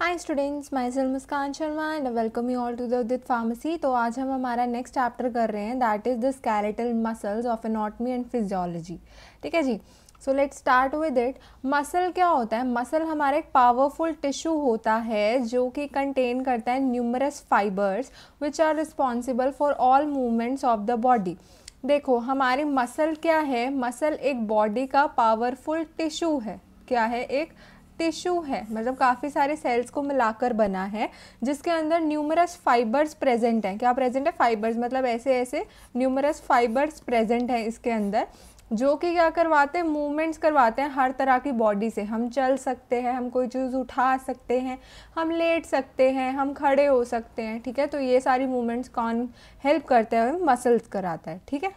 hi students myself Muskan Sharma and welcome you all to the Udit pharmacy तो आज हम हमारा नेक्स्ट चैप्टर कर रहे हैं that is the skeletal muscles of anatomy and physiology ठीक है जी so let start with it muscle क्या होता है मसल हमारा एक पावरफुल टिश्यू होता है जो कि कंटेन करता है numerous fibres which are responsible for all movements of the body देखो हमारी मसल क्या है मसल एक बॉडी का पावरफुल टिश्यू है क्या है एक टिश्यू है मतलब काफ़ी सारे सेल्स को मिलाकर बना है जिसके अंदर न्यूमरस फाइबर्स प्रेजेंट हैं क्या प्रेजेंट है फाइबर्स मतलब ऐसे ऐसे न्यूमरस फाइबर्स प्रेजेंट हैं इसके अंदर जो कि क्या करवाते हैं मूवमेंट्स करवाते हैं हर तरह की बॉडी से हम चल सकते हैं हम कोई चीज़ उठा सकते हैं हम लेट सकते हैं हम खड़े हो सकते हैं ठीक है तो ये सारी मूवमेंट्स कौन हेल्प करते हैं मसल्स कराता है ठीक है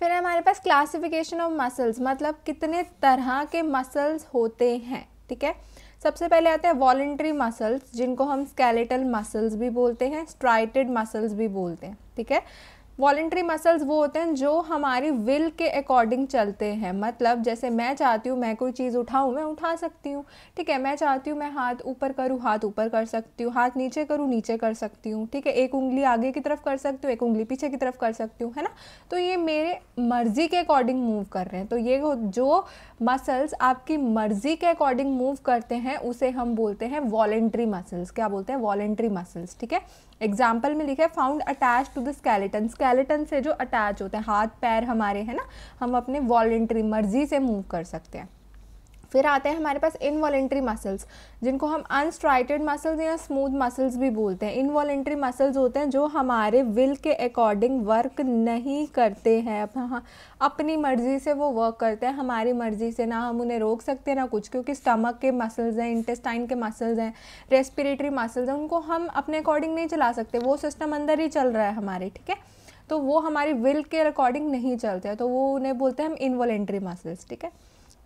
फिर हमारे पास क्लासिफिकेशन ऑफ मसल्स मतलब कितने तरह के मसल्स होते हैं ठीक है सबसे पहले आते हैं वॉल्ट्री मसल्स जिनको हम स्केलेटल मसल्स भी बोलते हैं स्ट्राइटेड मसल्स भी बोलते हैं ठीक है वॉलेंट्री मसल्स वो होते हैं जो हमारी विल के अकॉर्डिंग चलते हैं मतलब जैसे मैं चाहती हूँ मैं कोई चीज़ उठाऊँ मैं उठा सकती हूँ ठीक है मैं चाहती हूँ मैं हाथ ऊपर करूँ हाथ ऊपर कर सकती हूँ हाथ नीचे करूँ नीचे कर सकती हूँ ठीक है एक उंगली आगे की तरफ कर सकती हूँ एक उंगली पीछे की तरफ कर सकती हूँ है ना तो ये मेरे मर्ज़ी के अकॉर्डिंग मूव कर रहे हैं तो ये जो मसल्स आपकी मर्ज़ी के अकॉर्डिंग मूव करते हैं उसे हम बोलते हैं वॉलेंट्री मसल्स क्या बोलते हैं वॉलेंट्री मसल्स ठीक है एग्जाम्पल में लिखा है found attach to the skeleton skeleton से जो अटैच होते हैं हाथ पैर हमारे हैं ना हम अपने वॉल्ट्री मर्जी से मूव कर सकते हैं फिर आते हैं हमारे पास इनवॉलेंट्री मसल्स जिनको हम अनस्ट्राइटेड मसल्स या स्मूथ मसल्स भी बोलते हैं इनवॉलेंट्री मसल्स होते हैं जो हमारे विल के अकॉर्डिंग वर्क नहीं करते हैं हाँ अपनी मर्ज़ी से वो वर्क करते हैं हमारी मर्ज़ी से ना हम उन्हें रोक सकते हैं ना कुछ क्योंकि स्टमक के मसल्स हैं इंटेस्टाइन के मसल्स हैं रेस्पिरेटरी मसल्स हैं उनको हम अपने अकॉर्डिंग नहीं चला सकते वो सिस्टम अंदर ही चल रहा है हमारे ठीक है तो वो हमारी विल के अकॉर्डिंग नहीं चलते तो वो उन्हें बोलते हैं हम इनवॉलेंट्री मसल्स ठीक है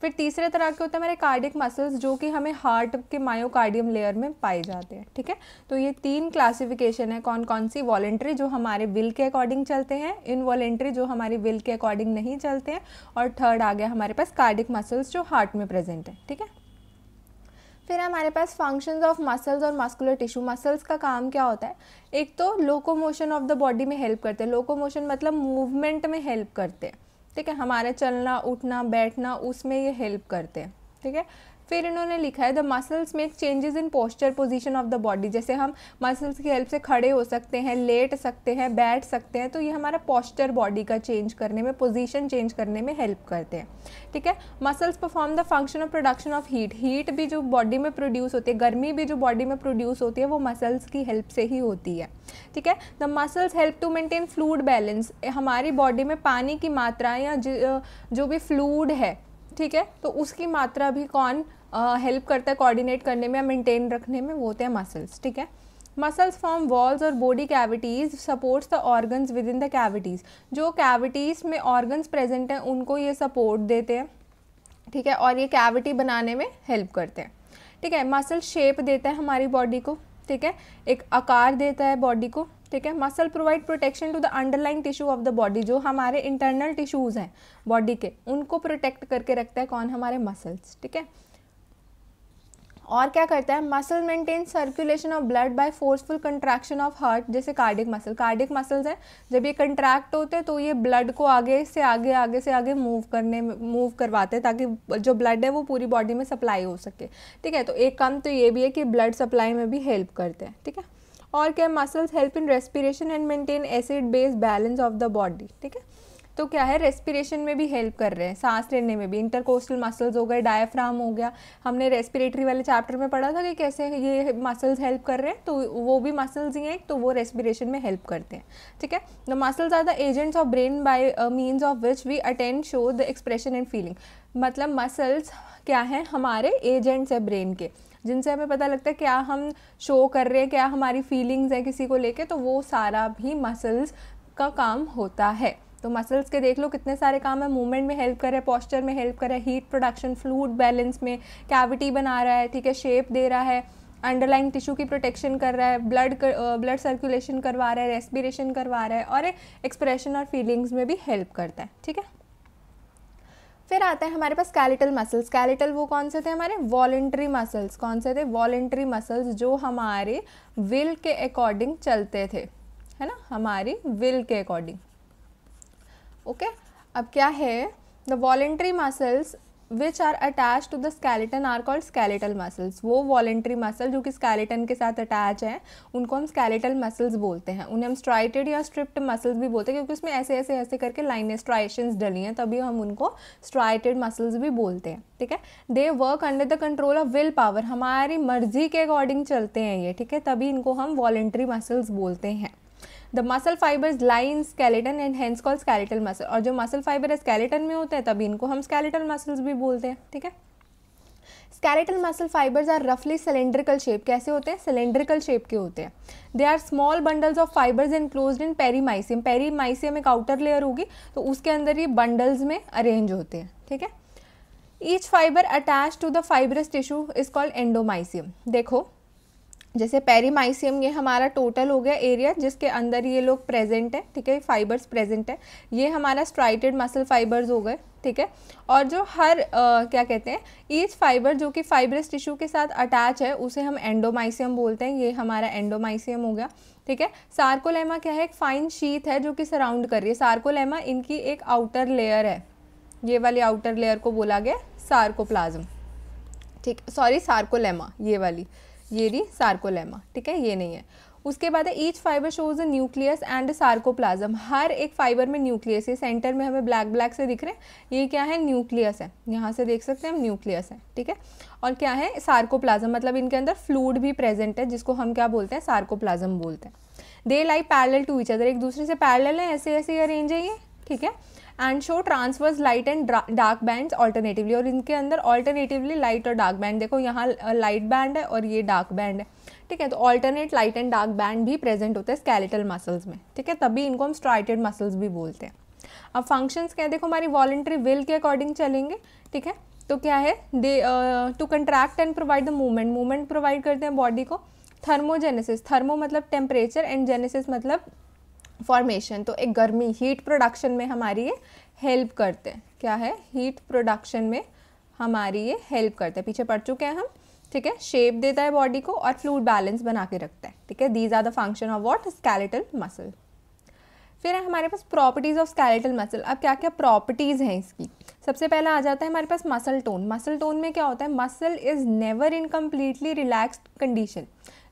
फिर तीसरे तरह के होते हैं हमारे कार्डिक मसल्स जो कि हमें हार्ट के मायोकार्डियम लेयर में पाए जाते हैं ठीक है तो ये तीन क्लासिफिकेशन है कौन कौन सी वॉलेंट्री जो हमारे विल के अकॉर्डिंग चलते हैं इनवॉलेंट्री जो हमारे विल के अकॉर्डिंग नहीं चलते हैं और थर्ड आ गया हमारे पास कार्डिक मसल्स जो हार्ट में प्रेजेंट है ठीक है फिर हमारे पास फंक्शंस ऑफ मसल्स और मस्कुलर टिश्यू मसल्स का काम क्या होता है एक तो लोकोमोशन ऑफ द बॉडी में हेल्प करते हैं लोकोमोशन मतलब मूवमेंट में हेल्प करते हैं ठीक है हमारे चलना उठना बैठना उसमें ये हेल्प करते हैं ठीक है फिर इन्होंने लिखा है the muscles make changes in posture position of the body जैसे हम मसल्स की हेल्प से खड़े हो सकते हैं लेट सकते हैं बैठ सकते हैं तो ये हमारा पोस्चर बॉडी का चेंज करने में पोजिशन चेंज करने में हेल्प करते हैं ठीक है muscles perform the function of production of heat heat भी जो बॉडी में प्रोड्यूस होती है गर्मी भी जो बॉडी में प्रोड्यूस होती है वो मसल्स की हेल्प से ही होती है ठीक है the muscles help to maintain fluid balance हमारी बॉडी में पानी की मात्रा या जो भी फ्लूड है ठीक है तो उसकी मात्रा भी कौन हेल्प करता है कोऑर्डिनेट करने में या मेंटेन रखने में वो होते हैं मसल्स ठीक है मसल्स फॉर्म वॉल्स और body cavities supports the organs within the cavities जो कैविटीज़ में ऑर्गन्स प्रेजेंट हैं उनको ये सपोर्ट देते हैं ठीक है और ये कैविटी बनाने में हेल्प करते हैं ठीक है मसल शेप देता है हमारी बॉडी को ठीक है एक आकार देता है बॉडी को ठीक है muscle provide protection to the underline tissue of the body जो हमारे इंटरनल टिश्यूज़ हैं बॉडी के उनको प्रोटेक्ट करके रखता है कौन हमारे मसल्स ठीक है और क्या करता है muscle maintain circulation of blood by forceful contraction of heart जैसे कार्डिक मसल कार्डिक मसल्स हैं जब ये कंट्रैक्ट होते हैं तो ये ब्लड को आगे से आगे आगे से आगे मूव करने मूव करवाते हैं ताकि जो ब्लड है वो पूरी बॉडी में सप्लाई हो सके ठीक है तो एक काम तो ये भी है कि ब्लड सप्लाई में भी हेल्प करते हैं ठीक है और क्या muscles help in respiration and maintain acid base balance of the body ठीक है तो क्या है रेस्पिरेशन में भी हेल्प कर रहे हैं सांस लेने में भी इंटरकोस्टल मसल्स हो गए डायफ्राम हो गया हमने रेस्पिरेटरी वाले चैप्टर में पढ़ा था कि कैसे ये मसल्स हेल्प कर रहे हैं तो वो भी मसल्स ही हैं तो वो रेस्पिरेशन में हेल्प करते हैं ठीक है the muscles are the agents of brain by means of which we attend show the expression and feeling मतलब मसल्स क्या हैं हमारे एजेंट्स है ब्रेन के जिनसे हमें पता लगता है क्या हम शो कर रहे हैं क्या हमारी फीलिंग्स हैं किसी को लेके तो वो सारा भी मसल्स का काम होता है तो मसल्स के देख लो कितने सारे काम है मूवमेंट में हेल्प कर रहा है पॉस्चर में हेल्प कर रहा है हीट प्रोडक्शन फ्लूड बैलेंस में कैविटी बना रहा है ठीक है शेप दे रहा है अंडरलाइन टिश्यू की प्रोटेक्शन कर रहा है ब्लड ब्लड सर्कुलेशन करवा रहा है रेस्पिरेशन करवा रहा है और एक्सप्रेशन और फीलिंग्स में भी हेल्प करता है ठीक है फिर आता है हमारे पास स्कैलेटल मसल्स स्कैलेटल वो कौन से थे हमारे वॉलेंट्री मसल्स कौन से थे वॉलेंट्री मसल्स जो हमारे विल के अकॉर्डिंग चलते थे है ना हमारी विल के अकॉर्डिंग ओके अब क्या है the voluntary muscles which are attach to the skeleton are called skeletal muscles वो वॉलेंट्री मसल जो कि स्केलेटन के साथ अटैच है उनको हम स्केलेटल मसल्स बोलते हैं उन्हें हम स्ट्राइटेड या स्ट्रिप्ट मसल्स भी बोलते हैं क्योंकि उसमें ऐसे ऐसे ऐसे करके लाइनें स्ट्राइशंस डली हैं तभी हम उनको स्ट्राइटेड मसल्स भी बोलते हैं ठीक है they work under the control of will power हमारी मर्जी के अकॉर्डिंग चलते हैं ये ठीक है तभी इनको हम वॉलेंट्री मसल्स बोलते हैं the muscle fibres line in skeleton and hence call skeletal muscle और जो मसल फाइबर है स्केलेटन में होते हैं तभी इनको हम स्केलेटल मसल्स भी बोलते हैं ठीक है स्केलेटल मसल फाइबर्स आर रफली सिलेंड्रिकल शेप कैसे होते हैं सिलेंड्रिकल शेप के होते हैं they are small bundles of fibres enclose in perimysium perimysium एक आउटर लेयर होगी तो उसके अंदर ये बंडल्स में अरेंज होते हैं ठीक है each fibre attach to the fibrous tissue is called endomysium देखो जैसे पेरीमाइसियम ये हमारा टोटल हो गया एरिया जिसके अंदर ये लोग प्रेजेंट है ठीक है फाइबर्स प्रेजेंट है ये हमारा स्ट्राइटेड मसल फाइबर्स हो गए ठीक है और जो हर आ, क्या कहते हैं ईच फाइबर जो कि फाइब्रस टिश्यू के साथ अटैच है उसे हम एंडोमाइसियम बोलते हैं ये हमारा एंडोमाइसियम हो गया ठीक है सार्कोलेमा क्या है एक फाइन शीत है जो कि सराउंड कर रही है सार्कोलेमा इनकी एक आउटर लेयर है ये वाली आउटर लेयर को बोला गया सार्कोप्लाज्म ठीक सॉरी सार्कोलेमा ये वाली ये रही सार्कोलेमा ठीक है ये नहीं है उसके बाद है each fibre shows a nucleus and sarcoplasm हर एक फाइबर में न्यूक्लियस है सेंटर में हमें ब्लैक ब्लैक से दिख रहे हैं ये क्या है न्यूक्लियस है यहाँ से देख सकते हैं हम न्यूक्लियस है ठीक है और क्या है सार्कोप्लाज्म मतलब इनके अंदर फ्लूड भी प्रेजेंट है जिसको हम क्या बोलते हैं सार्कोप्लाज्म बोलते हैं they like parallel to each other एक दूसरे से पैरल है ऐसे ऐसे अरेंज है ये ठीक है and show transverse light and dark band alternatively और इनके अंदर ऑल्टरनेटिवली लाइट और डार्क बैंड देखो यहाँ लाइट बैंड है और ये डार्क बैंड है ठीक है तो alternate light and dark band भी प्रेजेंट होते हैं स्केलेटल मसल्स में ठीक है तभी इनको हम स्ट्राइटेड मसल्स भी बोलते हैं अब फंक्शंस क्या है देखो हमारी वॉलेंट्री विल के अकॉर्डिंग चलेंगे ठीक है तो क्या है they to contract and provide the movement movement provide करते हैं बॉडी को थर्मोजेनेसिस थर्मो मतलब टेम्परेचर एंड जेनेसिस मतलब फॉर्मेशन तो एक गर्मी हीट प्रोडक्शन में हमारी ये हेल्प करते हैं क्या है हीट प्रोडक्शन में हमारी ये हेल्प करते हैं पीछे पढ़ चुके हैं हम ठीक है शेप देता है बॉडी को और फ्लूड बैलेंस बना के रखता है ठीक है these are the function of what skeletal muscle फिर है हमारे पास प्रॉपर्टीज़ ऑफ स्केलेटल मसल अब क्या क्या प्रॉपर्टीज़ हैं इसकी सबसे पहला आ जाता है हमारे पास मसल टोन मसल टोन में क्या होता है muscle is never in completely relaxed condition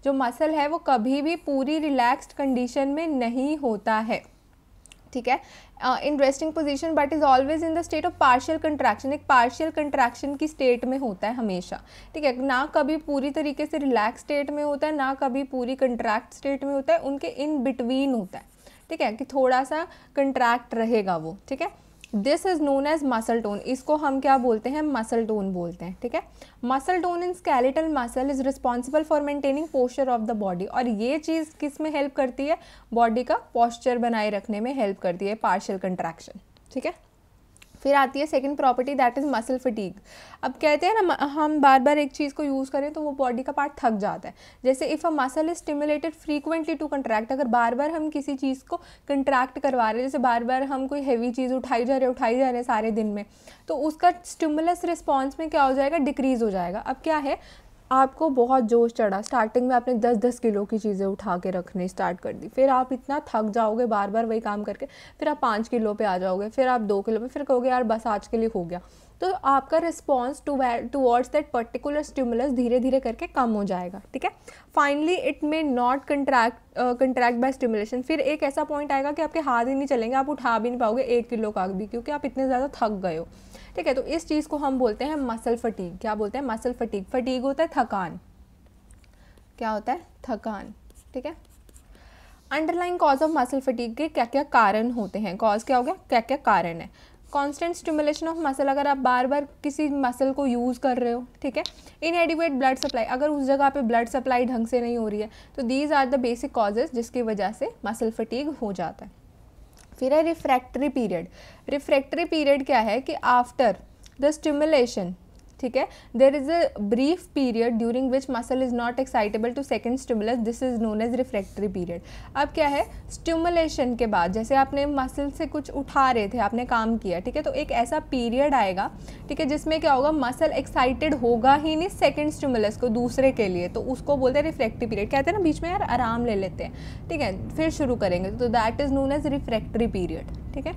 जो मसल है वो कभी भी पूरी रिलैक्स्ड कंडीशन में नहीं होता है ठीक है in resting position but is always in the state of partial contraction एक पार्शियल कंट्रैक्शन की स्टेट में होता है हमेशा ठीक है ना कभी पूरी तरीके से रिलैक्स स्टेट में होता है ना कभी पूरी कंट्रैक्ट स्टेट में होता है उनके इन बिटवीन होता है ठीक है कि थोड़ा सा कंट्रैक्ट रहेगा वो ठीक है this is known as muscle tone इसको हम क्या बोलते हैं मसल टोन बोलते हैं ठीक है muscle tone in skeletal muscle is responsible for maintaining posture of the body और ये चीज़ किस में हेल्प करती है बॉडी का पॉस्चर बनाए रखने में हेल्प करती है पार्शल कंट्रैक्शन ठीक है फिर आती है second property that is muscle fatigue अब कहते हैं ना हम बार बार एक चीज़ को यूज़ करें तो वो बॉडी का पार्ट थक जाता है जैसे if a muscle is stimulated frequently to contract अगर बार बार हम किसी चीज़ को कंट्रैक्ट करवा रहे हैं जैसे बार बार हम कोई हैवी चीज़ उठाई जा रहे उठाई जा रहे हैं सारे दिन में तो उसका स्टिमुलस रिस्पॉन्स में क्या हो जाएगा डिक्रीज़ हो जाएगा अब क्या है आपको बहुत जोश चढ़ा स्टार्टिंग में आपने 10-10 किलो की चीज़ें उठा के रखने स्टार्ट कर दी फिर आप इतना थक जाओगे बार बार वही काम करके फिर आप पाँच किलो पे आ जाओगे फिर आप दो किलो पे फिर कहोगे यार बस आज के लिए हो गया तो आपका response to towards that particular stimulus धीरे धीरे करके कम हो जाएगा ठीक है finally it may not contract contract by stimulation फिर एक ऐसा पॉइंट आएगा कि आपके हाथ ही नहीं चलेंगे आप उठा भी नहीं पाओगे एक किलो का भी क्योंकि आप इतने ज़्यादा थक गए हो ठीक है तो इस चीज़ को हम बोलते हैं मसल फटीक क्या बोलते हैं मसल फटीक फटीक होता है थकान क्या होता है थकान ठीक है underlying cause of muscle fatigue के क्या क्या कारण होते हैं कॉज क्या हो गया क्या क्या कारण है कॉन्स्टेंट स्टिमुलेशन ऑफ मसल अगर आप बार बार किसी मसल को यूज़ कर रहे हो ठीक है इन इनएडिवेट ब्लड सप्लाई अगर उस जगह पे ब्लड सप्लाई ढंग से नहीं हो रही है तो these are the basic causes जिसकी वजह से मसल फटीग हो जाता है फिर है रिफ्रैक्टरी पीरियड रिफ्रैक्टरी पीरियड क्या है कि आफ्टर द स्टिमुलेशन ठीक है there is a brief period during which muscle is not excitable to second stimulus this is known as refractory period अब क्या है स्टिमुलेशन के बाद जैसे आपने मसल से कुछ उठा रहे थे आपने काम किया ठीक है तो एक ऐसा पीरियड आएगा ठीक है जिसमें क्या होगा मसल एक्साइटेड होगा ही नहीं सेकेंड स्टिमुलस को दूसरे के लिए तो उसको बोलते हैं रिफ्रैक्टिव पीरियड कहते हैं ना बीच में यार आराम ले लेते हैं ठीक है फिर शुरू करेंगे तो that is known as refractory period ठीक है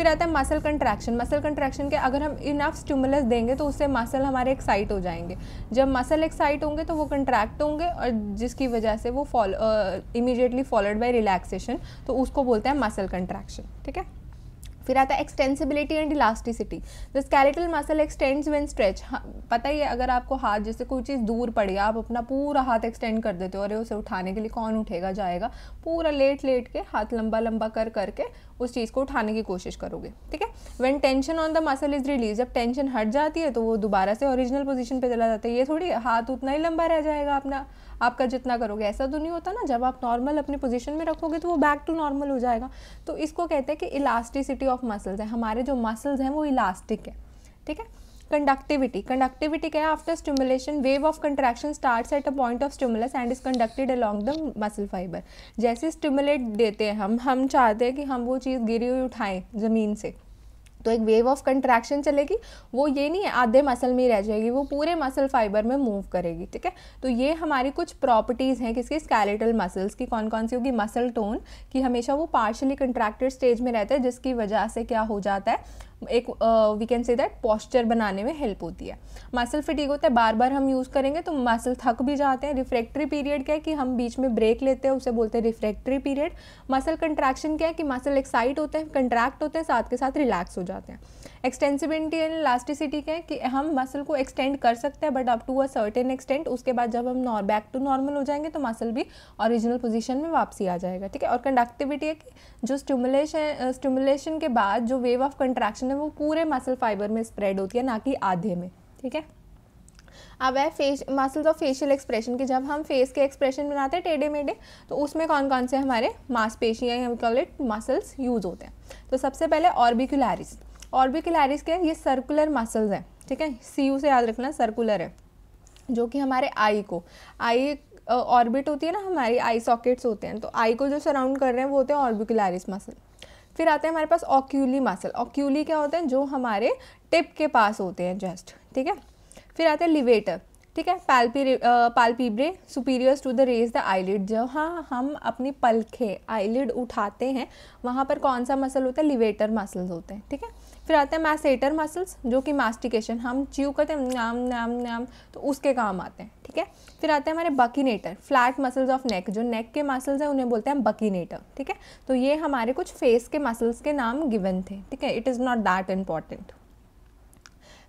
फिर आता है मसल कंट्रैक्शन मसल कंट्रैक्शन के अगर हम इनफ स्टिमुलस देंगे तो उससे मसल हमारे एक्साइट हो जाएंगे जब मसल एक्साइट होंगे तो वो कंट्रैक्ट होंगे और जिसकी वजह से वो follow immediately followed by relaxation तो उसको बोलते हैं मसल कंट्रैक्शन ठीक है फिर आता है extensibility and elasticity the skeletal muscle extends when stretch पता ही है अगर आपको हाथ जैसे कोई चीज़ दूर पड़ गया आप अपना पूरा हाथ एक्सटेंड कर देते हो अरे उसे उठाने के लिए कौन उठेगा जाएगा पूरा लेट लेट के हाथ लंबा लंबा कर करके उस चीज़ को उठाने की कोशिश करोगे ठीक है when tension on the muscle is release जब टेंशन हट जाती है तो वो दोबारा से ओरिजिनल पोजिशन पर चला जाता है ये थोड़ी हाथ उतना ही लंबा रह जाएगा अपना आपका जितना करोगे ऐसा तो नहीं होता ना जब आप नॉर्मल अपने पोजिशन में रखोगे तो वो बैक टू नॉर्मल हो जाएगा तो इसको कहते हैं कि इलास्टिसिटी ऑफ मसल्स है हमारे जो मसल्स हैं वो इलास्टिक है ठीक है कंडक्टिविटी कंडक्टिविटी क्या है after stimulation wave of contraction starts at a point of stimulus and is conducted along the muscle fibre जैसे स्टिमुलेट देते हैं हम हम चाहते हैं कि हम वो चीज़ गिरी हुई उठाएं ज़मीन से तो एक वेव ऑफ कंट्रैक्शन चलेगी वो ये नहीं है आधे मसल में ही रह जाएगी वो पूरे मसल फाइबर में मूव करेगी ठीक है तो ये हमारी कुछ प्रॉपर्टीज़ हैं किसकी स्केलेटल मसल्स की कौन कौन सी होगी मसल टोन कि हमेशा वो पार्शली कंट्रैक्टेड स्टेज में रहता है जिसकी वजह से क्या हो जाता है एक we can say that posture बनाने में हेल्प होती है मसल फिटीक होता है बार बार हम यूज़ करेंगे तो मसल थक भी जाते हैं रिफ्रैक्ट्री पीरियड क्या है कि हम बीच में ब्रेक लेते हैं उसे बोलते हैं रिफ्रैक्ट्री पीरियड मसल कंट्रैक्शन क्या है कि मसल एक्साइट होते हैं कंट्रैक्ट होते हैं साथ के साथ रिलैक्स हो जाते हैं एक्सटेंसिबिलिटी एंड इलास्टिसिटी के कि हम मसल को एक्सटेंड कर सकते हैं but up to a certain extent उसके बाद जब हम बैक टू नॉर्मल हो जाएंगे तो मसल भी ओरिजिनल पोजीशन में वापसी आ जाएगा ठीक है और कंडक्टिविटी है कि जो स्टिमुलेशन स्टिमुलेशन के बाद जो वेव ऑफ कंट्रैक्शन है वो पूरे मसल फाइबर में स्प्रेड होती है ना कि आधे में ठीक है अब है face muscles of facial expression की जब हम फेस के एक्सप्रेशन बनाते हैं टेढ़े मेढ़े तो उसमें कौन कौन से हमारे मांसपेशियाँ या मसल्स यूज़ होते हैं तो सबसे पहले ऑर्बिकुलरिस ऑर्बिकुलरिस के ये सर्कुलर मसल्स हैं ठीक है सी यू से याद रखना सर्कुलर है जो कि हमारे आई को आई ऑर्बिट होती है ना हमारी आई सॉकेट्स होते हैं तो आई को जो सराउंड कर रहे हैं वो होते हैं ऑर्बिकुलरिस मसल फिर आते हैं हमारे पास ऑक्यूली मसल ऑक्यूली क्या होते हैं जो हमारे टिप के पास होते हैं जस्ट ठीक है फिर आते हैं लिवेटर ठीक है पैल्पी palpebrae superioris to the raise the eyelid जहाँ हम अपनी पलखे आईलिड उठाते हैं वहाँ पर कौन सा मसल होता है लिवेटर मसल्स होते हैं ठीक है फिर आते हैं मैसेटर मसल्स जो कि मास्टिकेशन हम च्यू करते हैं नाम नाम नाम तो उसके काम आते हैं ठीक है फिर आते हैं हमारे buccinator flat muscles of neck जो नेक के मसल्स हैं उन्हें बोलते हैं बकीनेटर ठीक है तो ये हमारे कुछ फेस के मसल्स के नाम गिवन थे ठीक है it is not that important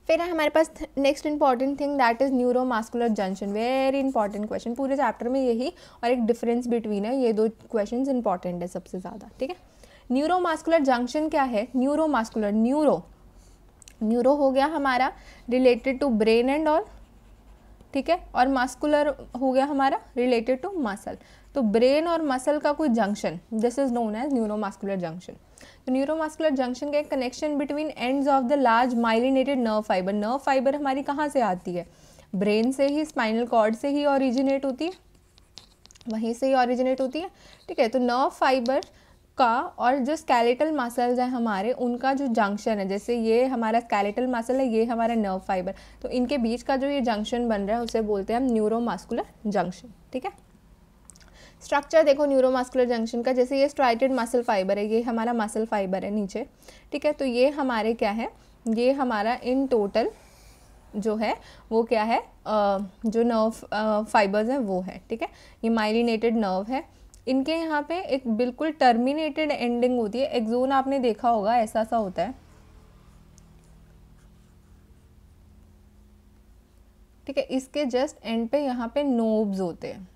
फिर है हमारे पास next important thing that is neuromuscular junction very important question chapter चैप्टर में यही और एक डिफरेंस बिटवीन है ये दो क्वेश्चन इंपॉर्टेंट है सबसे ज़्यादा ठीक है न्यूरोमास्कुलर जंक्शन क्या है न्यूरोमास्कुलर न्यूरो न्यूरो हो गया हमारा रिलेटेड टू ब्रेन एंड और ठीक है और मास्कुलर हो गया हमारा रिलेटेड टू मसल तो ब्रेन और मसल का कोई junction this is known as neuromuscular junction तो न्यूरोमास्कुलर जंक्शन का एक connection between ends of the large myelinated nerve fibre nerve fibre हमारी कहाँ से आती है ब्रेन से ही स्पाइनल कॉर्ड से ही ओरिजिनेट होती है वहीं से ही ओरिजिनेट होती है ठीक है तो नर्व फाइबर का और जो स्केलेटल मसल्स हैं हमारे उनका जो जंक्शन है जैसे ये हमारा स्केलेटल मसल है ये हमारा नर्व फाइबर तो इनके बीच का जो ये जंक्शन बन रहा है उसे बोलते हैं हम न्यूरोमास्कुलर जंक्शन ठीक है स्ट्रक्चर देखो न्यूरोमास्कुलर जंक्शन का जैसे ये स्ट्राइटेड मसल फाइबर है ये हमारा मसल फाइबर है नीचे ठीक है तो ये हमारे क्या है ये हमारा इन टोटल जो है वो क्या है जो नर्व फाइबर्स हैं वो है ठीक है ये माइलिनेटेड नर्व है इनके यहाँ पे एक बिल्कुल टर्मिनेटेड एंडिंग होती है एक्जोन आपने देखा होगा ऐसा सा होता है ठीक है इसके जस्ट एंड पे यहाँ पे नोब्स होते हैं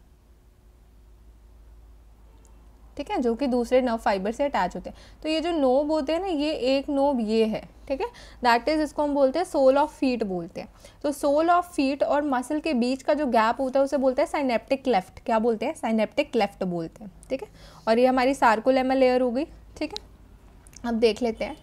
ठीक है जो कि दूसरे नर्व फाइबर से अटैच होते हैं तो ये जो नोब होते हैं ना ये एक नोब ये है ठीक है दैट इज़ इसको हम बोलते हैं सोल ऑफ फीट बोलते हैं तो सोल ऑफ फीट और मसल के बीच का जो गैप होता है उसे बोलते हैं साइनेप्टिक लेफ्ट क्या बोलते हैं साइनेप्टिक लेफ्ट बोलते हैं ठीक है और ये हमारी सार्कोलेमा लेयर हो गई ठीक है अब देख लेते हैं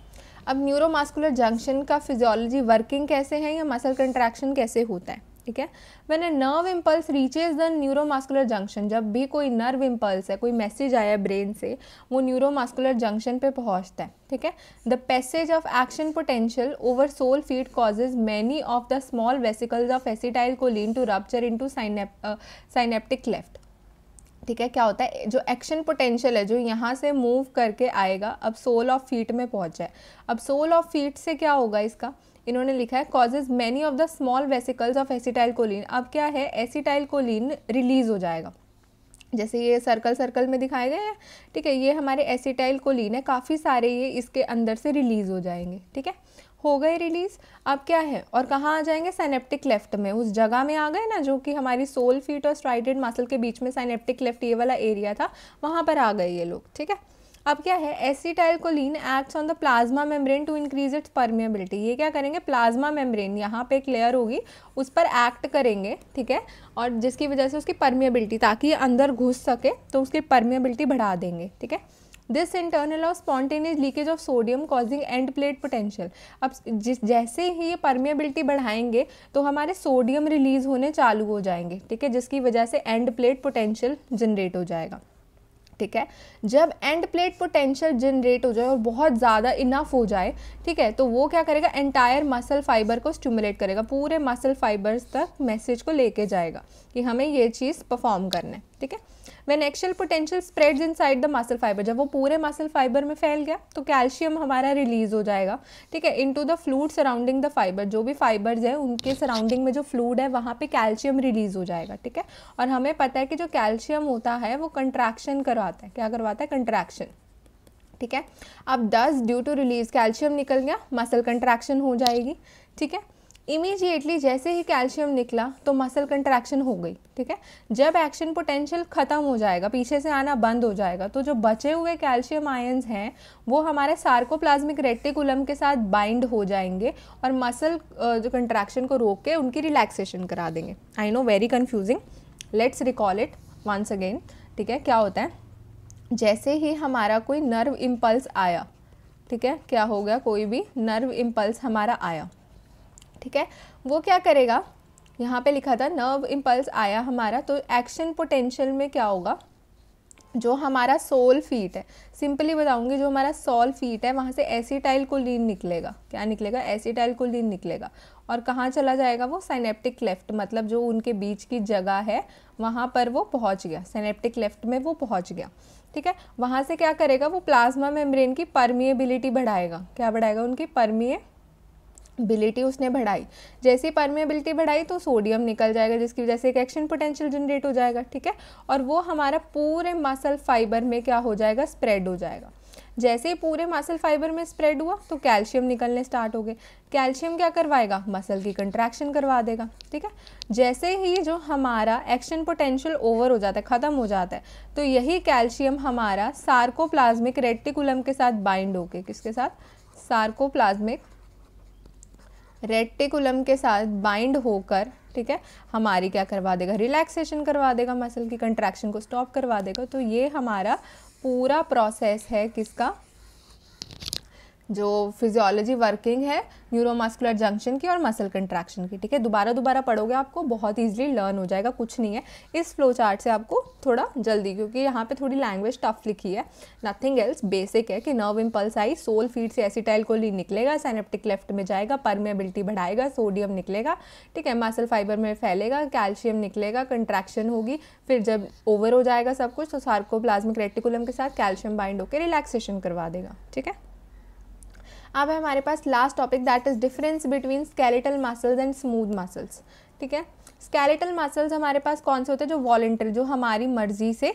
अब न्यूरोमास्कुलर जंक्शन का फिजियोलॉजी वर्किंग कैसे है या मसल कंट्रैक्शन कैसे होता है ठीक है a nerve impulse reaches the neuromuscular junction जब भी कोई नर्व इम्पल्स है कोई मैसेज आया है ब्रेन से वो न्यूरोमास्कुलर जंक्शन पे पहुंचता है ठीक है the passage of action potential over sole feet causes many of the small vesicles of acetylcholine to rupture into synaptic cleft ठीक है क्या होता है जो एक्शन पोटेंशियल है जो यहाँ से मूव करके आएगा अब सोल ऑफ फीट में पहुँचा है अब सोल ऑफ फीट से क्या होगा इसका इन्होंने लिखा है causes many of the small vesicles of acetylcholine अब क्या है एसिटाइल कोलिन रिलीज हो जाएगा जैसे ये सर्कल सर्कल में दिखाए गए हैं ठीक है ये हमारे एसिटाइल कोलिन है काफ़ी सारे ये इसके अंदर से रिलीज़ हो जाएंगे ठीक है हो गए रिलीज़ अब क्या है और कहाँ आ जाएंगे साइनेप्टिक लेफ्ट में उस जगह में आ गए ना जो कि हमारी सोल फीट और स्ट्राइडेड मसल के बीच में साइनेप्टिक लेफ्ट ये वाला एरिया था वहाँ पर आ गए ये लोग ठीक है अब क्या है acetylcholine acts on the plasma membrane to increase its permeability ये क्या करेंगे प्लाज्मा मेम्ब्रेन यहाँ पे एक लेयर होगी उस पर एक्ट करेंगे ठीक है और जिसकी वजह से उसकी परमेबिलिटी ताकि ये अंदर घुस सके तो उसकी परमेबिलिटी बढ़ा देंगे ठीक है दिस इंटरनल और spontaneous leakage of sodium causing end plate potential अब जिस जैसे ही ये परमेबिलिटी बढ़ाएंगे तो हमारे सोडियम रिलीज होने चालू हो जाएंगे ठीक है जिसकी वजह से एंड प्लेट पोटेंशियल जनरेट हो जाएगा ठीक है जब एंड प्लेट पोटेंशियल जनरेट हो जाए और बहुत ज़्यादा इनफ हो जाए ठीक है तो वो क्या करेगा एंटायर मसल फाइबर को स्टिमुलेट करेगा पूरे मसल फाइबर्स तक मैसेज को लेके जाएगा कि हमें ये चीज़ परफॉर्म करना है ठीक है when action potential spread inside the muscle fibre जब वो पूरे मसल फाइबर में फैल गया तो कैल्शियम हमारा रिलीज हो जाएगा ठीक है into the fluid surrounding the fibre जो भी फाइबर्स है उनके सराउंडिंग में जो फ्लूड है वहाँ पे कैल्शियम रिलीज हो जाएगा ठीक है और हमें पता है कि जो कैल्शियम होता है वो कंट्रैक्शन करवाता है क्या करवाता है कंट्रैक्शन ठीक है अब दस ड्यू टू रिलीज कैल्शियम निकल गया मसल कंट्रैक्शन हो जाएगी ठीक है इमीजिएटली जैसे ही कैल्शियम निकला तो मसल कंट्रैक्शन हो गई ठीक है जब एक्शन पोटेंशियल ख़त्म हो जाएगा पीछे से आना बंद हो जाएगा तो जो बचे हुए कैल्शियम आयन्स हैं वो हमारे सार्कोप्लाज्मिक रेटिकुलम के साथ बाइंड हो जाएंगे और मसल जो कंट्रैक्शन को रोक के उनकी रिलैक्सेशन करा देंगे I know very confusing let's recall it once again ठीक है क्या होता है जैसे ही हमारा कोई नर्व इम्पल्स आया ठीक है क्या हो गया कोई भी नर्व इम्पल्स हमारा आया ठीक है वो क्या करेगा यहाँ पे लिखा था नर्व इम्पल्स आया हमारा तो एक्शन पोटेंशियल में क्या होगा जो हमारा सोल फीट है सिंपली बताऊंगी जो हमारा सोल फीट है वहाँ से एसीटाइल कोलिन निकलेगा क्या निकलेगा एसीटाइल कोलिन निकलेगा और कहाँ चला जाएगा वो सैनेप्टिक लेफ़्ट मतलब जो उनके बीच की जगह है वहाँ पर वो पहुँच गया सैनेप्टिक लेफ़्ट में वो पहुँच गया ठीक है वहाँ से क्या करेगा वो प्लाज्मा मेम्ब्रेन की परमिएबिलिटी बढ़ाएगा क्या बढ़ाएगा उनकी परमिए बिलिटी उसने बढ़ाई जैसी परमेबिलिटी बढ़ाई तो सोडियम निकल जाएगा जिसकी वजह से एक एक्शन पोटेंशियल जनरेट हो जाएगा ठीक है और वो हमारा पूरे मसल फाइबर में क्या हो जाएगा स्प्रेड हो जाएगा जैसे ही पूरे मसल फाइबर में स्प्रेड हुआ तो कैल्शियम निकलने स्टार्ट हो गए कैल्शियम क्या करवाएगा मसल की कंट्रैक्शन करवा देगा ठीक है जैसे ही जो हमारा एक्शन पोटेंशियल ओवर हो जाता है ख़त्म हो जाता है तो यही कैल्शियम हमारा सार्कोप्लाज्मिक रेटिकुलम के साथ बाइंड होके किसके साथ सार्कोप्लाज्मिक रेटिकुलम के साथ बाइंड होकर ठीक है हमारी क्या करवा देगा रिलैक्सेशन करवा देगा मसल की कंट्रैक्शन को स्टॉप करवा देगा तो ये हमारा पूरा प्रोसेस है किसका जो फिजियोलॉजी वर्किंग है न्यूरोमस्कुलर जंक्शन की और मसल कंट्रैक्शन की ठीक है दोबारा दोबारा पढ़ोगे आपको बहुत ईजिली लर्न हो जाएगा कुछ नहीं है इस फ्लो चार्ट से आपको थोड़ा जल्दी क्योंकि यहाँ पे थोड़ी लैंग्वेज टफ लिखी है नथिंग एल्स बेसिक है कि नर्व इम्पल्स आई सोल फीड से एसिटाइल ली निकलेगा सैनेप्टिक लेफ्ट में जाएगा परमेबिलिटी बढ़ाएगा सोडियम निकलेगा ठीक है मसल फाइबर में फैलेगा कैल्शियम निकलेगा कंट्रैक्शन होगी फिर जब ओवर हो जाएगा सब कुछ तो सार्कोप्लाज्मिक रेटिकुलम के साथ कैल्शियम बाइंड होकर रिलैक्सेशन करवा देगा ठीक है अब है हमारे पास last topic that is difference between skeletal muscles and smooth muscles ठीक है स्केलेटल मसल्स हमारे पास कौन से होते हैं जो वॉलेंट्री जो हमारी मर्जी से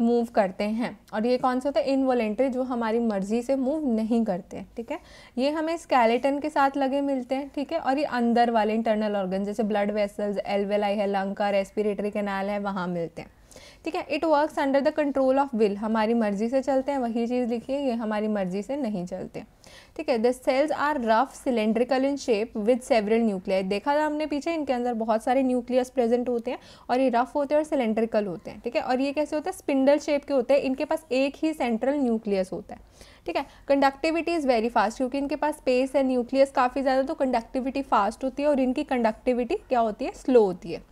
मूव करते हैं और ये कौन से होते हैं इनवॉलेंट्री जो हमारी मर्जी से मूव नहीं करते हैं ठीक है ये हमें स्केलेटन के साथ लगे मिलते हैं ठीक है और ये अंदर वाले इंटरनल ऑर्गन जैसे ब्लड वेसल्स एलवेलाई है लंग का रेस्पिरेटरी कैनाल है वहाँ मिलते हैं ठीक है it works under the control of will हमारी मर्जी से चलते हैं वही चीज़ लिखिए ये हमारी मर्जी से नहीं चलते ठीक है the cells are rough cylindrical in shape with several nuclear देखा था हमने पीछे इनके अंदर बहुत सारे न्यूक्लियस प्रेजेंट होते हैं और ये रफ होते हैं और सिलेंड्रिकल होते हैं ठीक है और ये कैसे होते हैं स्पिंडल शेप के होते हैं इनके पास एक ही सेंट्रल न्यूक्लियस होता है ठीक है कंडक्टिविटी इज़ वेरी फास्ट क्योंकि इनके पास स्पेस है न्यूक्लियस काफ़ी ज़्यादा तो कंडक्टिविटी फास्ट होती है और इनकी कंडक्टिविटी क्या होती है स्लो होती है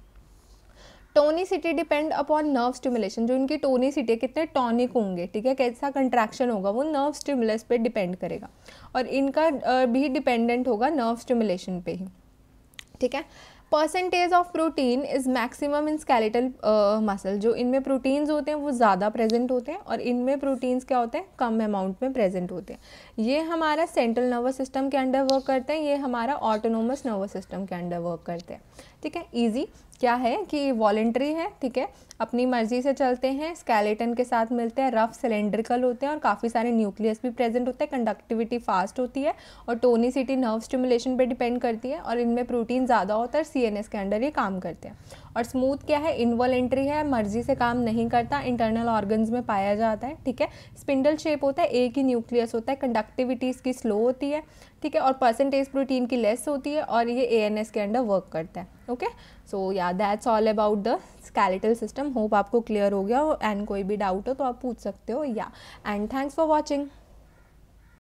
tonicity depend upon nerve stimulation जो इनकी टोनिसिटी है कितने टॉनिक होंगे ठीक है कैसा कंट्रैक्शन होगा वो नर्व स्टिमुलस पे डिपेंड करेगा और इनका भी डिपेंडेंट होगा नर्व स्टिमुलेशन पे ही ठीक है percentage of protein is maximum in skeletal muscle जो इनमें प्रोटीन्स होते हैं वो ज़्यादा प्रेजेंट होते हैं और इनमें प्रोटीन्स क्या होते हैं कम अमाउंट में प्रेजेंट होते हैं ये हमारा सेंट्रल नर्वस सिस्टम के अंडर वर्क करते हैं ये हमारा ऑटोनोमस नर्वस सिस्टम के अंडर वर्क करते हैं ठीक है ईजी क्या है कि वॉलेंट्री है ठीक है अपनी मर्जी से चलते हैं स्केलेटन के साथ मिलते हैं रफ सिलेंड्रिकल होते हैं और काफ़ी सारे न्यूक्लियस भी प्रेजेंट होते हैं कंडक्टिविटी फास्ट होती है और टोनिसिटी नर्व स्टिमुलेशन पे डिपेंड करती है और इनमें प्रोटीन ज़्यादा होता है एस के अंडर ये काम करते हैं और स्मूथ क्या है इनवॉलेंट्री है मर्जी से काम नहीं करता इंटरनल ऑर्गन्स में पाया जाता है ठीक है स्पिंडल शेप होता है एक ही न्यूक्लियस होता है कंडक्टिविटी इसकी स्लो होती है ठीक है और परसेंटेज प्रोटीन की लेस होती है और ये ए के अंडर वर्क करता है ओके सो या that's all about the skeletal system hope आपको क्लियर हो गया एंड कोई भी डाउट हो तो आप पूछ सकते हो या एंड थैंक्स फॉर वॉचिंग